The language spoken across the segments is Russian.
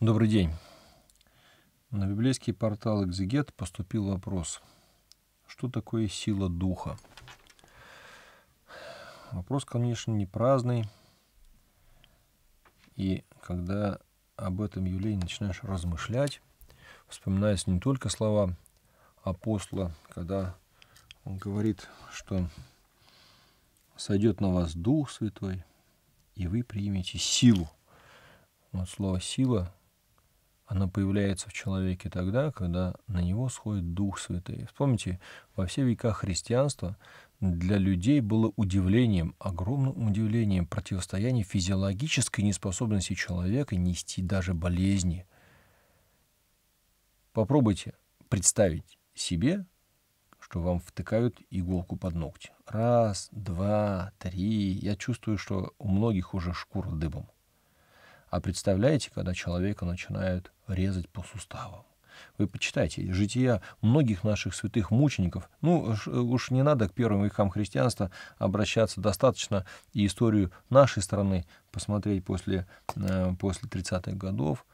Добрый день. На библейский портал «Экзегет» поступил вопрос. Что такое сила духа? Вопрос, конечно, не праздный. И когда об этом явлении начинаешь размышлять, вспоминаются не только слова апостола, когда он говорит, что сойдет на вас Дух Святой, и вы примете силу. Вот слово «сила» Она появляется в человеке тогда, когда на него сходит Дух святой. Вспомните, во все века христианства для людей было удивлением, огромным удивлением противостояние физиологической неспособности человека нести даже болезни. Попробуйте представить себе, что вам втыкают иголку под ногти. Раз, два, три. Я чувствую, что у многих уже шкура дыбом. А представляете, когда человека начинают резать по суставам? Вы почитайте жития многих наших святых мучеников. Ну, уж не надо к первым векам христианства обращаться. Достаточно и историю нашей страны посмотреть после, э, после 30-х годов,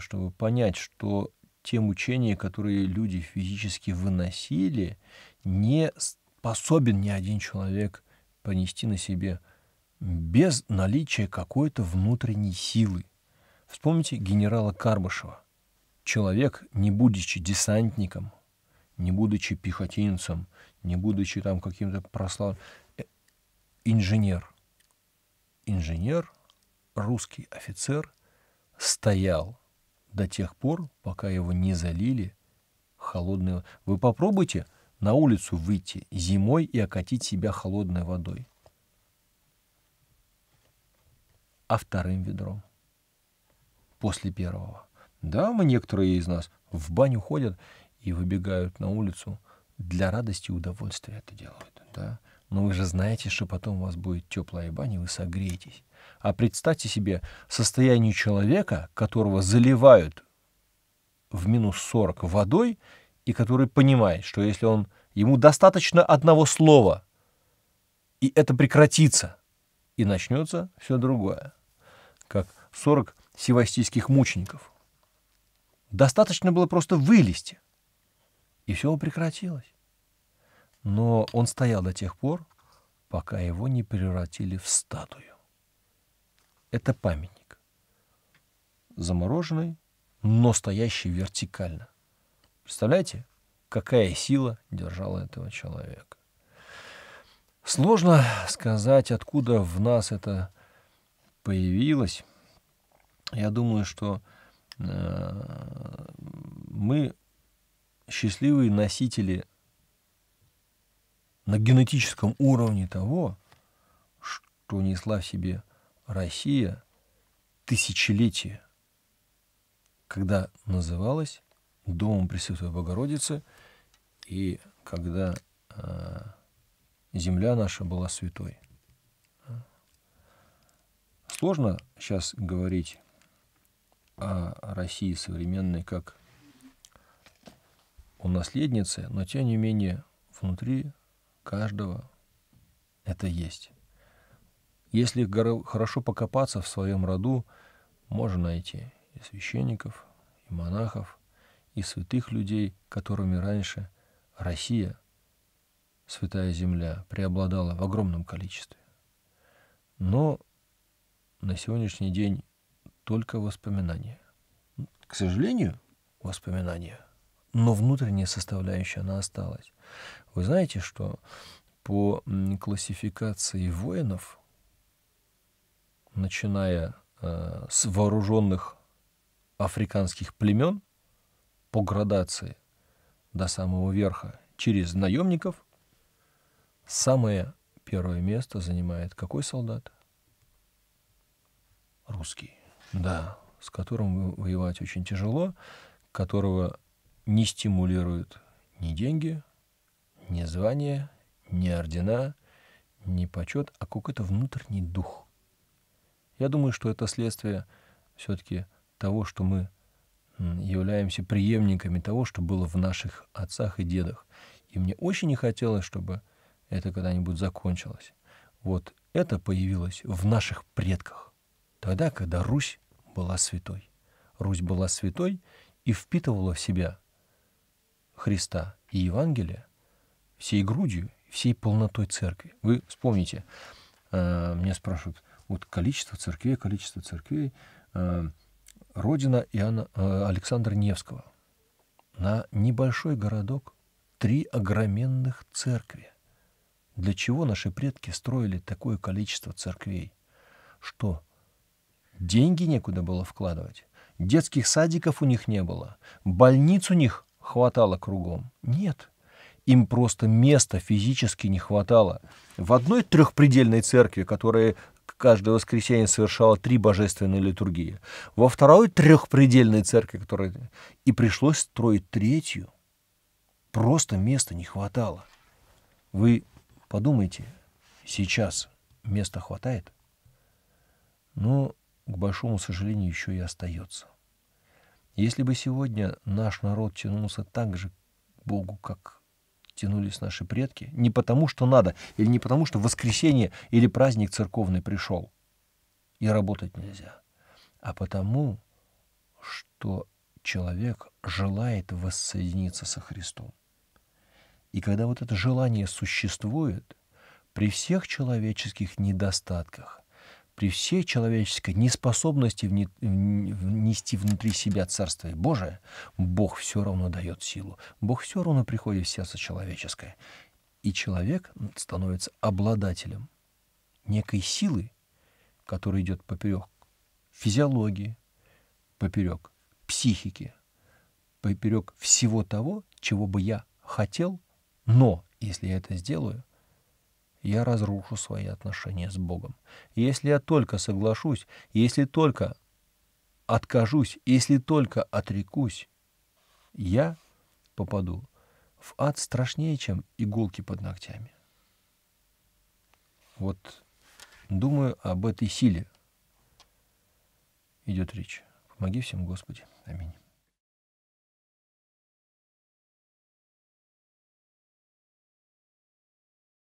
чтобы понять, что те мучения, которые люди физически выносили, не способен ни один человек понести на себе без наличия какой-то внутренней силы. Вспомните генерала Карбышева. Человек, не будучи десантником, не будучи пехотинцем, не будучи там каким-то прославленным, э, инженер. Инженер, русский офицер, стоял до тех пор, пока его не залили холодной Вы попробуйте на улицу выйти зимой и окатить себя холодной водой. а вторым ведром. После первого. Да, мы некоторые из нас в баню ходят и выбегают на улицу, для радости и удовольствия это делают. Да? Но вы же знаете, что потом у вас будет теплая баня, вы согреетесь. А представьте себе состояние человека, которого заливают в минус 40 водой, и который понимает, что если он ему достаточно одного слова, и это прекратится, и начнется все другое как 40 севастийских мучеников. Достаточно было просто вылезти, и все прекратилось. Но он стоял до тех пор, пока его не превратили в статую. Это памятник. Замороженный, но стоящий вертикально. Представляете, какая сила держала этого человека? Сложно сказать, откуда в нас это появилась, я думаю, что э, мы счастливые носители на генетическом уровне того, что несла в себе Россия тысячелетия, когда называлась Домом Пресвятой Богородицы и когда э, земля наша была святой сложно сейчас говорить о России современной как у наследницы, но тем не менее внутри каждого это есть. Если хорошо покопаться в своем роду, можно найти и священников, и монахов, и святых людей, которыми раньше Россия, святая земля, преобладала в огромном количестве. Но на сегодняшний день только воспоминания. К сожалению, воспоминания. Но внутренняя составляющая, она осталась. Вы знаете, что по классификации воинов, начиная э, с вооруженных африканских племен, по градации до самого верха, через наемников, самое первое место занимает какой солдат – русский, да, с которым воевать очень тяжело, которого не стимулируют ни деньги, ни звания, ни ордена, ни почет, а какой-то внутренний дух. Я думаю, что это следствие все-таки того, что мы являемся преемниками того, что было в наших отцах и дедах. И мне очень не хотелось, чтобы это когда-нибудь закончилось. Вот это появилось в наших предках тогда, когда Русь была святой. Русь была святой и впитывала в себя Христа и Евангелие всей грудью, всей полнотой церкви. Вы вспомните, э, меня спрашивают, вот количество церквей, количество церквей, э, родина Иоанна, э, Александра Невского. На небольшой городок три огроменных церкви. Для чего наши предки строили такое количество церквей? Что Деньги некуда было вкладывать. Детских садиков у них не было. Больниц у них хватало кругом. Нет. Им просто места физически не хватало. В одной трехпредельной церкви, которая каждое воскресенье совершала три божественные литургии, во второй трехпредельной церкви, которая... И пришлось строить третью. Просто места не хватало. Вы подумайте, сейчас места хватает? Ну, к большому сожалению, еще и остается. Если бы сегодня наш народ тянулся так же к Богу, как тянулись наши предки, не потому что надо, или не потому что воскресенье или праздник церковный пришел, и работать нельзя, а потому, что человек желает воссоединиться со Христом. И когда вот это желание существует, при всех человеческих недостатках, при всей человеческой неспособности внести внутри себя Царствие Божие, Бог все равно дает силу. Бог все равно приходит в сердце человеческое. И человек становится обладателем некой силы, которая идет поперек физиологии, поперек психики, поперек всего того, чего бы я хотел, но если я это сделаю, я разрушу свои отношения с Богом. Если я только соглашусь, если только откажусь, если только отрекусь, я попаду в ад страшнее, чем иголки под ногтями. Вот думаю об этой силе идет речь. Помоги всем, Господи. Аминь.